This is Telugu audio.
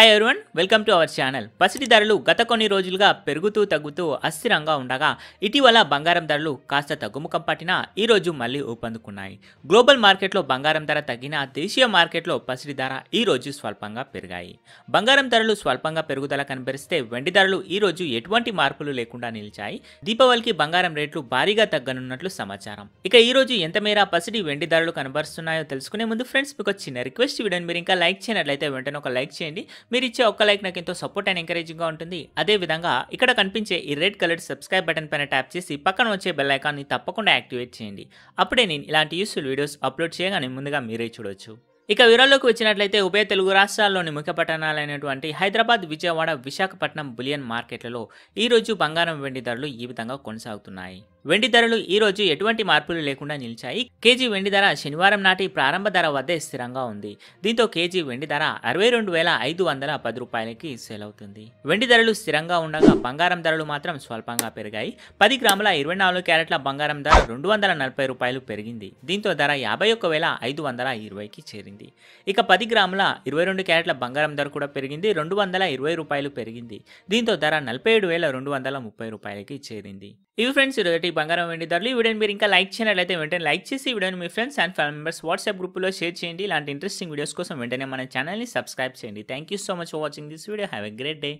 hi everyone welcome to our channel పసిడి ధరలు గత కొన్ని రోజులుగా పెరుగుతూ తగ్గుతూ అస్థిరంగా ఉండగా ఇటీవల బంగారం ధరలు కాస్త తగ్గుముఖం పట్టినా ఈరోజు మళ్ళీ ఊపందుకున్నాయి గ్లోబల్ మార్కెట్లో బంగారం ధర తగ్గినా దేశీయ మార్కెట్లో పసిడి ధర ఈరోజు స్వల్పంగా పెరిగాయి బంగారం ధరలు స్వల్పంగా పెరుగుదల కనిపిస్తే వెండి ధరలు ఈరోజు ఎటువంటి మార్పులు లేకుండా నిలిచాయి దీపావళికి బంగారం రేట్లు భారీగా తగ్గనున్నట్లు సమాచారం ఇక ఈరోజు ఎంత మేర పసిడి వెండి ధరలు కనబరుస్తున్నాయో తెలుసుకునే ముందు ఫ్రెండ్స్ మీకు చిన్న రిక్వెస్ట్ వీడియోని మీరు ఇంకా లైక్ చేయనట్లయితే వెంటనే ఒక లైక్ చేయండి మీరు ఇచ్చే ఒక్క లైక్ నాకు ఎంతో సపోర్ట్ అండ్ ఎంకరేజింగ్గా ఉంటుంది అదేవిధంగా ఇక్కడ కనిపించే ఈ రెడ్ కలర్ సబ్స్క్రైబ్ బటన్ పైన ట్యాప్ చేసి పక్కన వచ్చే బెల్ ఐకాన్ని తప్పకుండా యాక్టివేట్ చేయండి అప్పుడే నేను ఇలాంటి యూస్ఫుల్ వీడియోస్ అప్లోడ్ చేయగానే ముందుగా మీరే చూడవచ్చు ఇక వివరాల్లోకి వచ్చినట్లయితే ఉభయ తెలుగు రాష్ట్రాల్లోని ముఖ్య పట్టణాలైనటువంటి హైదరాబాద్ విజయవాడ విశాఖపట్నం బులియన్ మార్కెట్లలో ఈరోజు బంగారం వెండి ధరలు ఈ విధంగా కొనసాగుతున్నాయి వెండి ధరలు ఈ రోజు ఎటువంటి మార్పులు లేకుండా నిలిచాయి కేజీ వెండి ధర శనివారం నాటి ప్రారంభ ధర వద్దే స్థిరంగా ఉంది దీంతో కేజీ వెండి ధర అరవై రెండు వేల ఐదు వందల పది రూపాయలకి సేల్ అవుతుంది వెండి ధరలు స్థిరంగా ఉండగా బంగారం ధరలు మాత్రం స్వల్పంగా పెరిగాయి పది గ్రాముల ఇరవై నాలుగు క్యారెట్ల బంగారం ధర రెండు వందల నలభై రూపాయలు పెరిగింది దీంతో ధర యాభై ఒక్క వేల ఐదు వందల ఇరవైకి చేరింది ఇక పది గ్రాముల ఇరవై రెండు క్యారెట్ల బంగారం ధర కూడా పెరిగింది రెండు వందల ఇరవై రూపాయలు పెరిగింది దీంతో ధర నలభై ఏడు వేల రెండు వందల ముప్పై రూపాయలకి చేరింది ఇవి ఫ్రెండ్స్ ఈరోజు ఈ బంగారం వెండి ధరలు ఈ వీడియోని మీరు ఇంకా లైక్ చేయనట్లయితే వెంటనే లైక్ చేసి ఈ వీడియోని మీ friends and family members WhatsApp గ్రూప్లో షేర్ చేయండి ఇలాంటి ఇంట్రెస్టింగ్ వీడియోస్ కోసం వెంటనే మన ఛానల్ని సబ్స్క్రైబ్ చేయండి thank you so much for watching this video have a great day